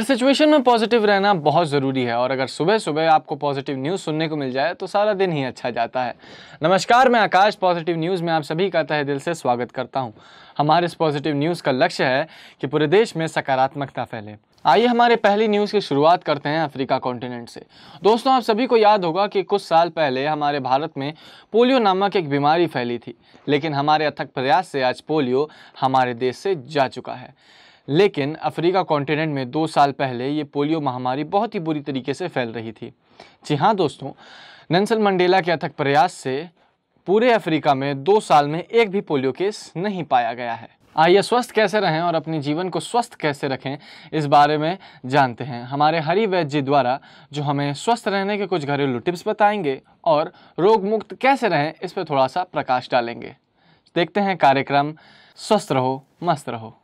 हर situation में positive रहना बहुत ज़रूरी है और अगर सुबह सुबह आपको पॉजिटिव न्यूज़ सुनने को मिल जाए तो सारा दिन ही अच्छा जाता है नमस्कार मैं आकाश पॉजिटिव न्यूज़ में आप सभी का तहे दिल से स्वागत करता हूँ हमारे इस पॉजिटिव न्यूज़ का लक्ष्य है कि पूरे देश में सकारात्मकता फैले आइए हमारे पहली न्यूज़ की शुरुआत करते हैं अफ्रीका कॉन्टिनेंट से दोस्तों आप सभी को याद होगा कि कुछ साल पहले हमारे भारत में पोलियो नामक एक बीमारी फैली थी लेकिन हमारे अथक प्रयास से आज पोलियो हमारे देश से जा चुका है लेकिन अफ्रीका कॉन्टिनेंट में दो साल पहले ये पोलियो महामारी बहुत ही बुरी तरीके से फैल रही थी जी हाँ दोस्तों नंसल मंडेला के अथक प्रयास से पूरे अफ्रीका में दो साल में एक भी पोलियो केस नहीं पाया गया है आइए स्वस्थ कैसे रहें और अपने जीवन को स्वस्थ कैसे रखें इस बारे में जानते हैं हमारे हरि वैद्य जी द्वारा जो हमें स्वस्थ रहने के कुछ घरेलू टिप्स बताएंगे और रोग मुक्त कैसे रहें इस पर थोड़ा सा प्रकाश डालेंगे देखते हैं कार्यक्रम स्वस्थ रहो मस्त रहो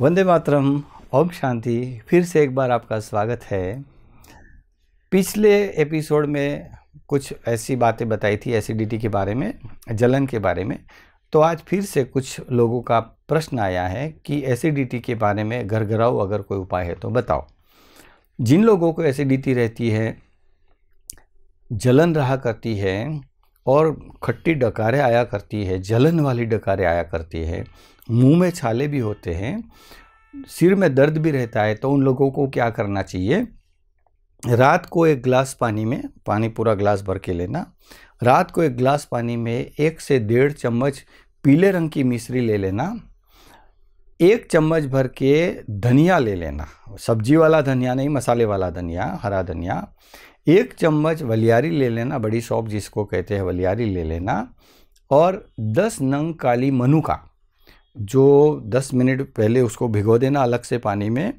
वंदे मातरम ओम शांति फिर से एक बार आपका स्वागत है पिछले एपिसोड में कुछ ऐसी बातें बताई थी एसिडिटी के बारे में जलन के बारे में तो आज फिर से कुछ लोगों का प्रश्न आया है कि एसिडिटी के बारे में घर घराओ अगर कोई उपाय है तो बताओ जिन लोगों को एसिडिटी रहती है जलन रहा करती है और खट्टी डकारें आया करती है जलन वाली डकारें आया करती है मुंह में छाले भी होते हैं सिर में दर्द भी रहता है तो उन लोगों को क्या करना चाहिए रात को एक गिलास पानी में पानी पूरा गिलास भर के लेना रात को एक गिलास पानी में एक से डेढ़ चम्मच पीले रंग की मिश्री ले लेना एक चम्मच भर के धनिया ले लेना सब्जी वाला धनिया नहीं मसाले वाला धनिया हरा धनिया एक चम्मच वलियारी ले लेना बड़ी सौप जिसको कहते हैं वलियारी ले लेना और दस नंग काली मनुका जो दस मिनट पहले उसको भिगो देना अलग से पानी में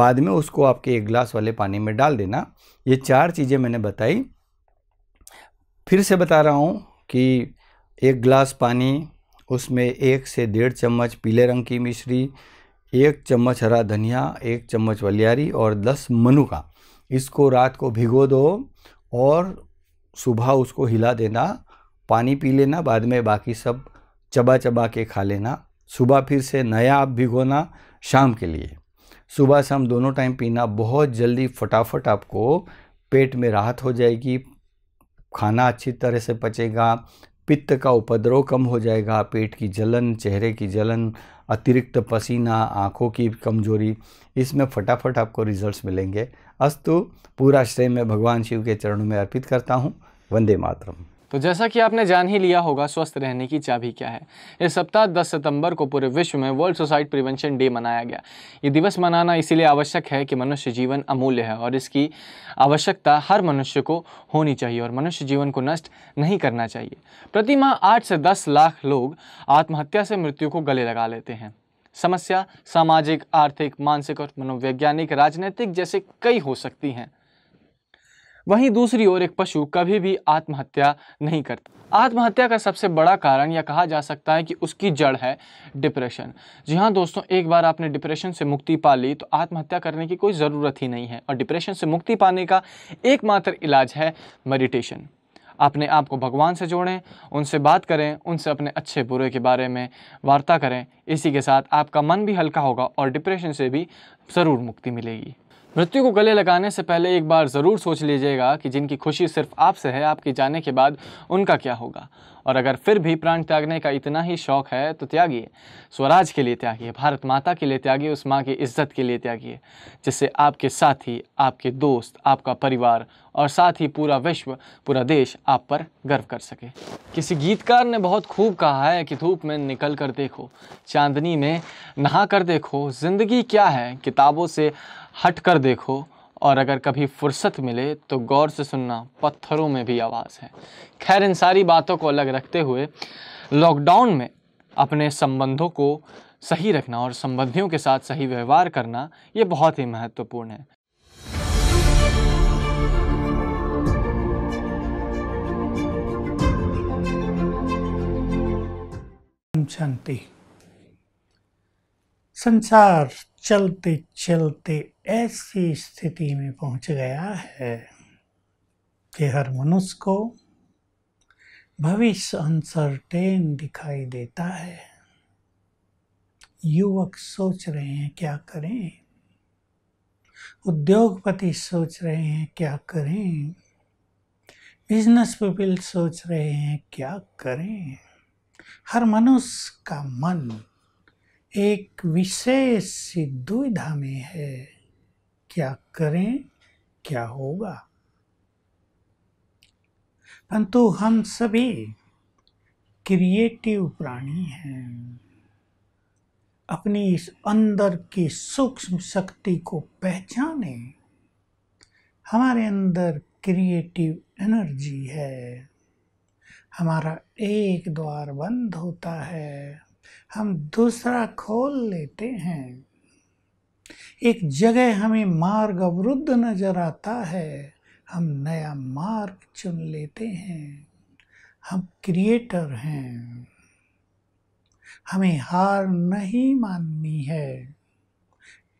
बाद में उसको आपके एक गिलास वाले पानी में डाल देना ये चार चीज़ें मैंने बताई फिर से बता रहा हूँ कि एक गिलास पानी उसमें एक से डेढ़ चम्मच पीले रंग की मिश्री एक चम्मच हरा धनिया एक चम्मच वलियारी और दस मनुका इसको रात को भिगो दो और सुबह उसको हिला देना पानी पी लेना बाद में बाकी सब चबा चबा के खा लेना सुबह फिर से नया आप भिगोना शाम के लिए सुबह शाम दोनों टाइम पीना बहुत जल्दी फटाफट आपको पेट में राहत हो जाएगी खाना अच्छी तरह से पचेगा पित्त का उपद्रव कम हो जाएगा पेट की जलन चेहरे की जलन अतिरिक्त पसीना आँखों की कमजोरी इसमें फटाफट आपको रिजल्ट्स मिलेंगे अस्तु पूरा श्रेय मैं भगवान शिव के चरणों में अर्पित करता हूँ वंदे मातरम तो जैसा कि आपने जान ही लिया होगा स्वस्थ रहने की चाबी क्या है इस सप्ताह 10 सितंबर को पूरे विश्व में वर्ल्ड सुसाइड प्रिवेंशन डे मनाया गया ये दिवस मनाना इसीलिए आवश्यक है कि मनुष्य जीवन अमूल्य है और इसकी आवश्यकता हर मनुष्य को होनी चाहिए और मनुष्य जीवन को नष्ट नहीं करना चाहिए प्रतिमाह आठ से दस लाख लोग आत्महत्या से मृत्यु को गले लगा लेते हैं समस्या सामाजिक आर्थिक मानसिक और मनोवैज्ञानिक राजनीतिक जैसे कई हो सकती हैं वहीं दूसरी ओर एक पशु कभी भी आत्महत्या नहीं करता आत्महत्या का सबसे बड़ा कारण यह कहा जा सकता है कि उसकी जड़ है डिप्रेशन जी हाँ दोस्तों एक बार आपने डिप्रेशन से मुक्ति पा ली तो आत्महत्या करने की कोई ज़रूरत ही नहीं है और डिप्रेशन से मुक्ति पाने का एकमात्र इलाज है मेडिटेशन अपने आप को भगवान से जोड़ें उनसे बात करें उनसे अपने अच्छे बुरे के बारे में वार्ता करें इसी के साथ आपका मन भी हल्का होगा और डिप्रेशन से भी ज़रूर मुक्ति मिलेगी मृत्यु को गले लगाने से पहले एक बार ज़रूर सोच लीजिएगा कि जिनकी खुशी सिर्फ आपसे है आपके जाने के बाद उनका क्या होगा और अगर फिर भी प्राण त्यागने का इतना ही शौक है तो त्यागी स्वराज के लिए त्यागी भारत माता के लिए त्यागी उस माँ की इज्जत के लिए त्यागी जिससे आपके साथी आपके दोस्त आपका परिवार और साथ ही पूरा विश्व पूरा देश आप पर गर्व कर सके किसी गीतकार ने बहुत खूब कहा है कि धूप में निकल कर देखो चांदनी में नहा कर देखो ज़िंदगी क्या है किताबों से हट कर देखो और अगर कभी फुर्सत मिले तो गौर से सुनना पत्थरों में भी आवाज़ है खैर इन सारी बातों को अलग रखते हुए लॉकडाउन में अपने संबंधों को सही रखना और संबंधियों के साथ सही व्यवहार करना ये बहुत ही महत्वपूर्ण है शांति संसार चलते चलते ऐसी स्थिति में पहुंच गया है कि हर मनुष्य को भविष्य अनसर्टेन दिखाई देता है युवक सोच रहे हैं क्या करें उद्योगपति सोच रहे हैं क्या करें बिजनेस पीपल सोच रहे हैं क्या करें हर मनुष्य का मन एक विशेष सी दुविधा में है क्या करें क्या होगा परंतु हम सभी क्रिएटिव प्राणी हैं अपनी इस अंदर की सूक्ष्म शक्ति को पहचाने हमारे अंदर क्रिएटिव एनर्जी है हमारा एक द्वार बंद होता है हम दूसरा खोल लेते हैं एक जगह हमें मार्ग अवरुद्ध नजर आता है हम नया मार्ग चुन लेते हैं हम क्रिएटर हैं हमें हार नहीं माननी है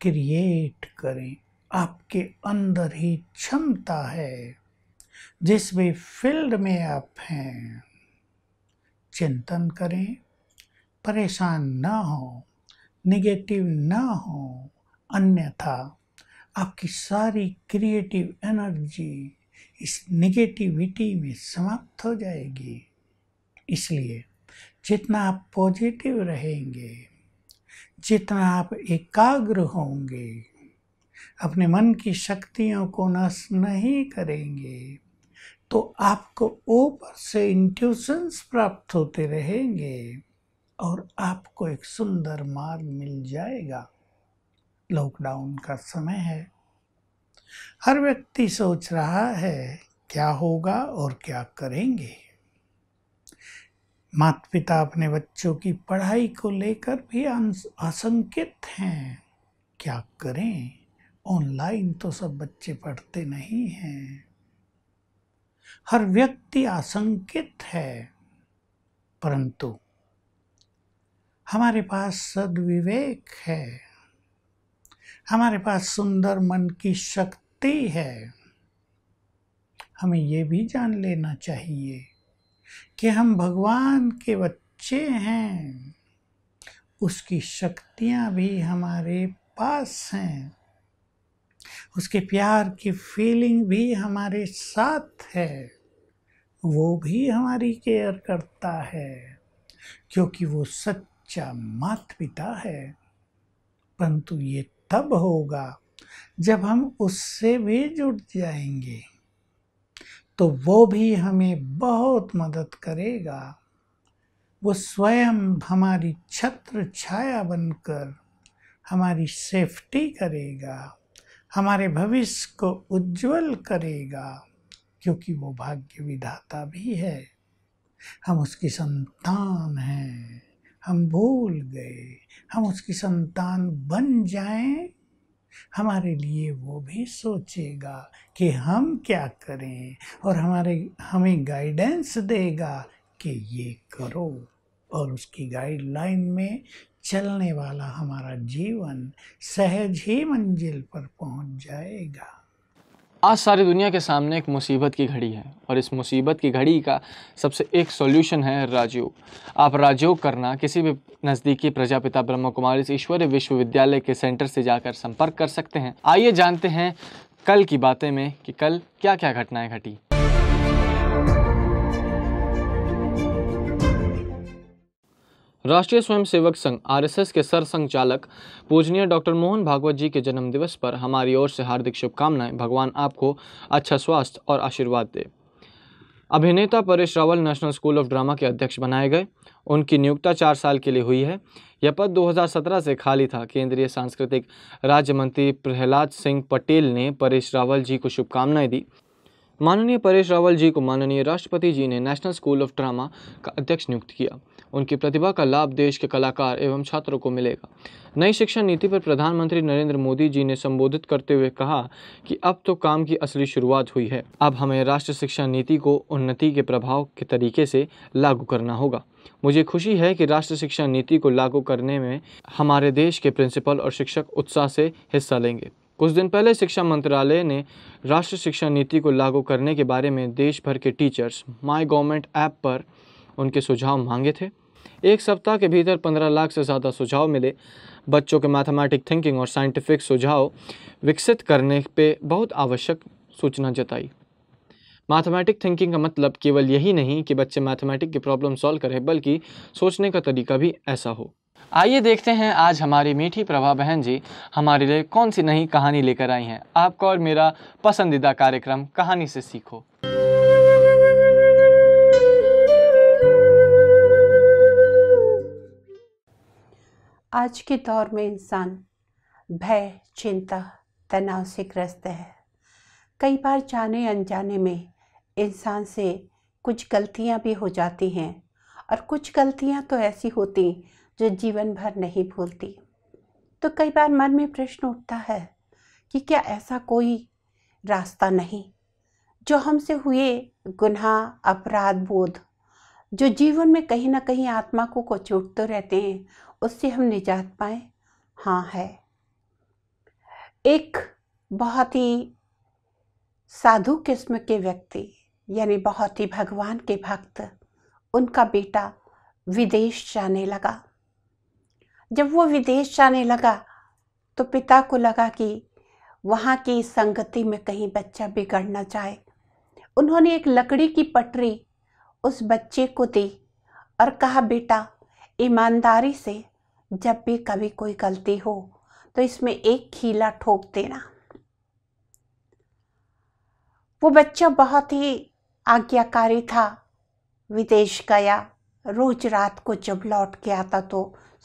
क्रिएट करें आपके अंदर ही क्षमता है जिस भी फील्ड में आप हैं चिंतन करें परेशान ना हो निगेटिव ना हो अन्यथा आपकी सारी क्रिएटिव एनर्जी इस निगेटिविटी में समाप्त हो जाएगी इसलिए जितना आप पॉजिटिव रहेंगे जितना आप एकाग्र होंगे अपने मन की शक्तियों को नष्ट नहीं करेंगे तो आपको ऊपर से इंट्यूशंस प्राप्त होते रहेंगे और आपको एक सुंदर मार्ग मिल जाएगा लॉकडाउन का समय है हर व्यक्ति सोच रहा है क्या होगा और क्या करेंगे माता पिता अपने बच्चों की पढ़ाई को लेकर भी आशंकित हैं क्या करें ऑनलाइन तो सब बच्चे पढ़ते नहीं हैं हर व्यक्ति आशंकित है परंतु हमारे पास सदविवेक है हमारे पास सुंदर मन की शक्ति है हमें ये भी जान लेना चाहिए कि हम भगवान के बच्चे हैं उसकी शक्तियाँ भी हमारे पास हैं उसके प्यार की फीलिंग भी हमारे साथ है वो भी हमारी केयर करता है क्योंकि वो सच सच्चा माता पिता है परंतु ये तब होगा जब हम उससे भी जुड़ जाएंगे तो वो भी हमें बहुत मदद करेगा वो स्वयं हमारी छत्र छाया बनकर हमारी सेफ्टी करेगा हमारे भविष्य को उज्जवल करेगा क्योंकि वो भाग्य विधाता भी है हम उसकी संतान हैं हम भूल गए हम उसकी संतान बन जाएं हमारे लिए वो भी सोचेगा कि हम क्या करें और हमारे हमें गाइडेंस देगा कि ये करो और उसकी गाइडलाइन में चलने वाला हमारा जीवन सहज ही मंजिल पर पहुंच जाएगा आज सारी दुनिया के सामने एक मुसीबत की घड़ी है और इस मुसीबत की घड़ी का सबसे एक सॉल्यूशन है राजयोग आप राजयोग करना किसी भी नज़दीकी प्रजापिता ब्रह्म कुमारी ईश्वरीय विश्वविद्यालय के सेंटर से जाकर संपर्क कर सकते हैं आइए जानते हैं कल की बातें में कि कल क्या क्या घटनाएं घटी राष्ट्रीय स्वयंसेवक संघ आरएसएस के सर संचालक पूजनीय डॉक्टर मोहन भागवत जी के जन्म दिवस पर हमारी ओर से हार्दिक शुभकामनाएं भगवान आपको अच्छा स्वास्थ्य और आशीर्वाद दे अभिनेता Paresh Rawal National School of Drama के अध्यक्ष बनाए गए उनकी नियुक्ता चार साल के लिए हुई है यह पद 2017 से खाली था केंद्रीय सांस्कृतिक राज्य मंत्री प्रहलाद सिंह पटेल ने परेश रावल जी को शुभकामनाएं दी माननीय परेश रावल जी को माननीय राष्ट्रपति जी ने नेशनल स्कूल ऑफ ड्रामा का अध्यक्ष नियुक्त किया उनकी प्रतिभा का लाभ देश के कलाकार एवं छात्रों को मिलेगा नई शिक्षा नीति पर प्रधानमंत्री नरेंद्र मोदी जी ने संबोधित करते हुए कहा कि अब तो काम की असली शुरुआत हुई है अब हमें राष्ट्र शिक्षा नीति को उन्नति के प्रभाव के तरीके से लागू करना होगा मुझे खुशी है कि राष्ट्र शिक्षा नीति को लागू करने में हमारे देश के प्रिंसिपल और शिक्षक उत्साह से हिस्सा लेंगे कुछ दिन पहले शिक्षा मंत्रालय ने राष्ट्रीय शिक्षा नीति को लागू करने के बारे में देश भर के टीचर्स माई गवर्नमेंट ऐप पर उनके सुझाव मांगे थे एक सप्ताह के भीतर पंद्रह लाख से ज़्यादा सुझाव मिले बच्चों के मैथमेटिक थिंकिंग और साइंटिफिक सुझाव विकसित करने पे बहुत आवश्यक सूचना जताई मैथमेटिक थिंकिंग का मतलब केवल यही नहीं कि बच्चे मैथमेटिक की प्रॉब्लम सॉल्व करें बल्कि सोचने का तरीका भी ऐसा हो आइए देखते हैं आज हमारी मीठी प्रभा बहन जी हमारे लिए कौन सी नई कहानी लेकर आई हैं आपका और मेरा पसंदीदा कार्यक्रम कहानी से सीखो आज के दौर में इंसान भय चिंता तनाव से ग्रस्त है कई बार जाने अनजाने में इंसान से कुछ गलतियां भी हो जाती हैं और कुछ गलतियां तो ऐसी होती जो जीवन भर नहीं भूलती तो कई बार मन में प्रश्न उठता है कि क्या ऐसा कोई रास्ता नहीं जो हमसे हुए गुनाह अपराध बोध जो जीवन में कहीं ना कहीं आत्मा को कोचूट तो रहते हैं उससे हम निजात पाए हाँ है एक बहुत ही साधु किस्म के व्यक्ति यानी बहुत ही भगवान के भक्त उनका बेटा विदेश जाने लगा जब वो विदेश जाने लगा तो पिता को लगा कि वहाँ की संगति में कहीं बच्चा बिगड़ ना जाए उन्होंने एक लकड़ी की पटरी उस बच्चे को दी और कहा बेटा ईमानदारी से जब भी कभी कोई गलती हो तो इसमें एक खीला ठोक देना वो बच्चा बहुत ही आज्ञाकारी था विदेश गया रोज रात को जब लौट के आता तो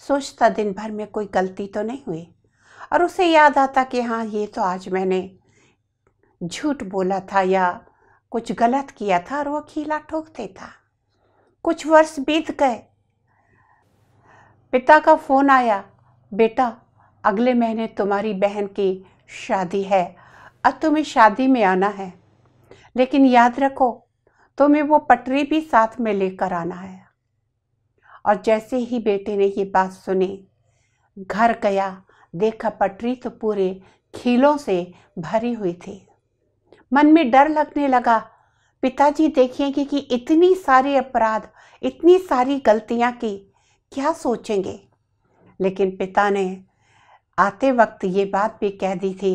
सोचता दिन भर में कोई गलती तो नहीं हुई और उसे याद आता कि हाँ ये तो आज मैंने झूठ बोला था या कुछ गलत किया था और वो खीला ठोक देता कुछ वर्ष बीत गए पिता का फ़ोन आया बेटा अगले महीने तुम्हारी बहन की शादी है अब तुम्हें शादी में आना है लेकिन याद रखो तुम्हें वो पटरी भी साथ में लेकर आना है और जैसे ही बेटे ने ये बात सुनी घर गया देखा पटरी तो पूरे खीलों से भरी हुई थी मन में डर लगने लगा पिताजी देखेंगे कि इतनी सारे अपराध इतनी सारी गलतियाँ की क्या सोचेंगे लेकिन पिता ने आते वक्त ये बात भी कह दी थी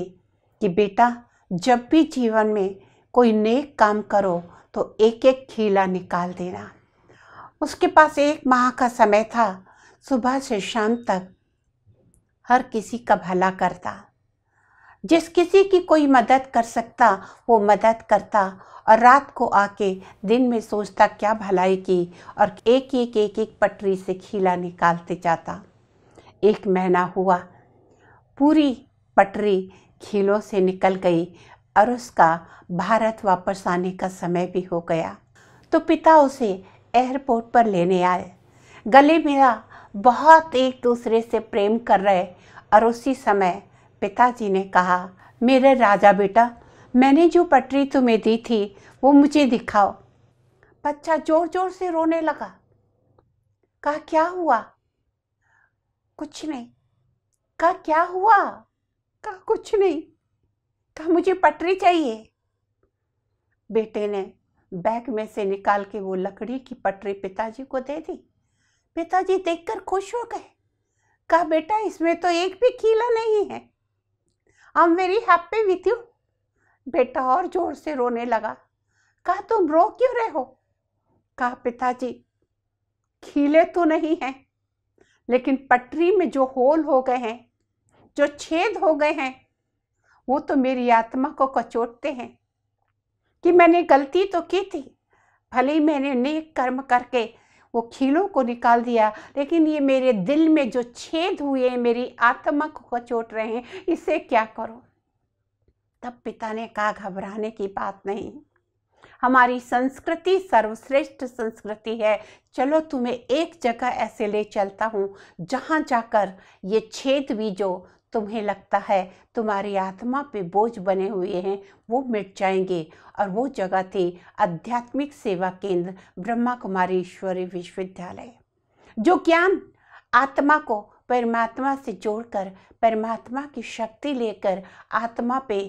कि बेटा जब भी जीवन में कोई नेक काम करो तो एक एक खीला निकाल देना उसके पास एक माह का समय था सुबह से शाम तक हर किसी का भला करता जिस किसी की कोई मदद कर सकता वो मदद करता और रात को आके दिन में सोचता क्या भलाई की और एक एक एक एक पटरी से खीला निकालते जाता एक महीना हुआ पूरी पटरी खीलों से निकल गई और उसका भारत वापस आने का समय भी हो गया तो पिता उसे एयरपोर्ट पर लेने आए गले मिला बहुत एक दूसरे से प्रेम कर रहे और उसी समय पिताजी ने कहा मेरे राजा बेटा मैंने जो पटरी तुम्हें दी थी वो मुझे दिखाओ बच्चा जोर जोर से रोने लगा कहा क्या हुआ कुछ नहीं कहा क्या हुआ कहा कुछ नहीं कहा मुझे पटरी चाहिए बेटे ने बैग में से निकाल के वो लकड़ी की पटरी पिताजी को दे दी पिताजी देखकर खुश हो गए कहा बेटा इसमें तो एक भी कीला नहीं है I am very happy with you बेटा और जोर से रोने लगा कहा तुम रो क्यों रहे हो कहा पिताजी खीले तो नहीं हैं लेकिन पटरी में जो होल हो गए हैं जो छेद हो गए हैं वो तो मेरी आत्मा को कचोटते हैं कि मैंने गलती तो की थी भले ही मैंने नेक कर्म करके वो खीलों को निकाल दिया लेकिन ये मेरे दिल में जो छेद हुए मेरी आत्मा को चोट रहे हैं इसे क्या करो तब पिता ने कहा घबराने की बात नहीं हमारी संस्कृति सर्वश्रेष्ठ संस्कृति है चलो तुम्हें एक जगह ऐसे ले चलता हूँ जहाँ जाकर ये छेद भी जो तुम्हें लगता है तुम्हारी आत्मा पे बोझ बने हुए हैं वो मिट जाएंगे और वो जगह थी आध्यात्मिक सेवा केंद्र ब्रह्मा कुमारी ईश्वरी विश्वविद्यालय जो ज्ञान आत्मा को परमात्मा से जोड़कर परमात्मा की शक्ति लेकर आत्मा पे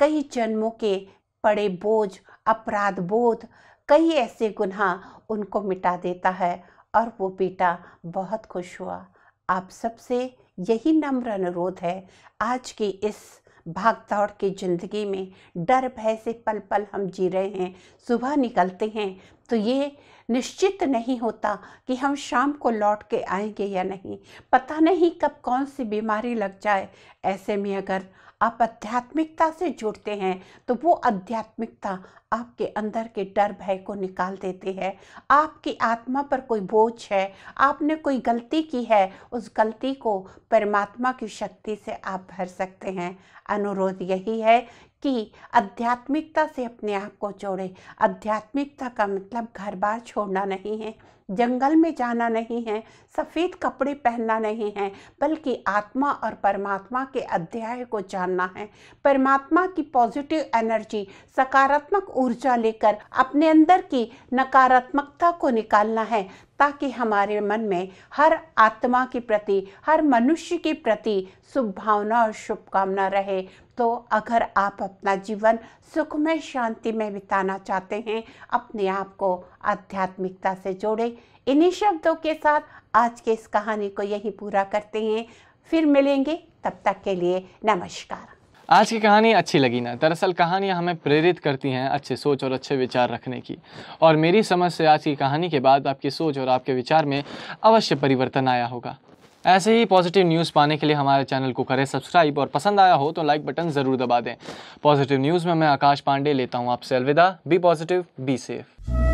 कई जन्मों के पड़े बोझ अपराध बोध कई ऐसे गुनाह उनको मिटा देता है और वो बेटा बहुत खुश हुआ आप सबसे यही नम्र अनुरोध है आज की इस भागदौड़ की ज़िंदगी में डर भय से पल पल हम जी रहे हैं सुबह निकलते हैं तो ये निश्चित नहीं होता कि हम शाम को लौट के आएंगे या नहीं पता नहीं कब कौन सी बीमारी लग जाए ऐसे में अगर आप आध्यात्मिकता से जुड़ते हैं तो वो आध्यात्मिकता आपके अंदर के डर भय को निकाल देती है आपकी आत्मा पर कोई बोझ है आपने कोई गलती की है उस गलती को परमात्मा की शक्ति से आप भर सकते हैं अनुरोध यही है कि आध्यात्मिकता से अपने आप को जोड़े आध्यात्मिकता का मतलब घर बार छोड़ना नहीं है जंगल में जाना नहीं है सफ़ेद कपड़े पहनना नहीं है बल्कि आत्मा और परमात्मा के अध्याय को जानना है परमात्मा की पॉजिटिव एनर्जी सकारात्मक ऊर्जा लेकर अपने अंदर की नकारात्मकता को निकालना है ताकि हमारे मन में हर आत्मा के प्रति हर मनुष्य के प्रति शुभभावना और शुभकामना रहे तो अगर आप अपना जीवन सुख में शांति में बिताना चाहते हैं अपने आप को आध्यात्मिकता से जोड़े इन्हीं शब्दों के साथ आज के इस कहानी को यही पूरा करते हैं फिर मिलेंगे तब तक के लिए नमस्कार आज की कहानी अच्छी लगी ना दरअसल कहानियाँ हमें प्रेरित करती हैं अच्छे सोच और अच्छे विचार रखने की और मेरी समझ से आज की कहानी के बाद आपकी सोच और आपके विचार में अवश्य परिवर्तन आया होगा ऐसे ही पॉजिटिव न्यूज़ पाने के लिए हमारे चैनल को करें सब्सक्राइब और पसंद आया हो तो लाइक बटन ज़रूर दबा दें पॉजिटिव न्यूज़ में मैं आकाश पांडे लेता हूँ आपसे अलविदा बी पॉजिटिव बी सेफ़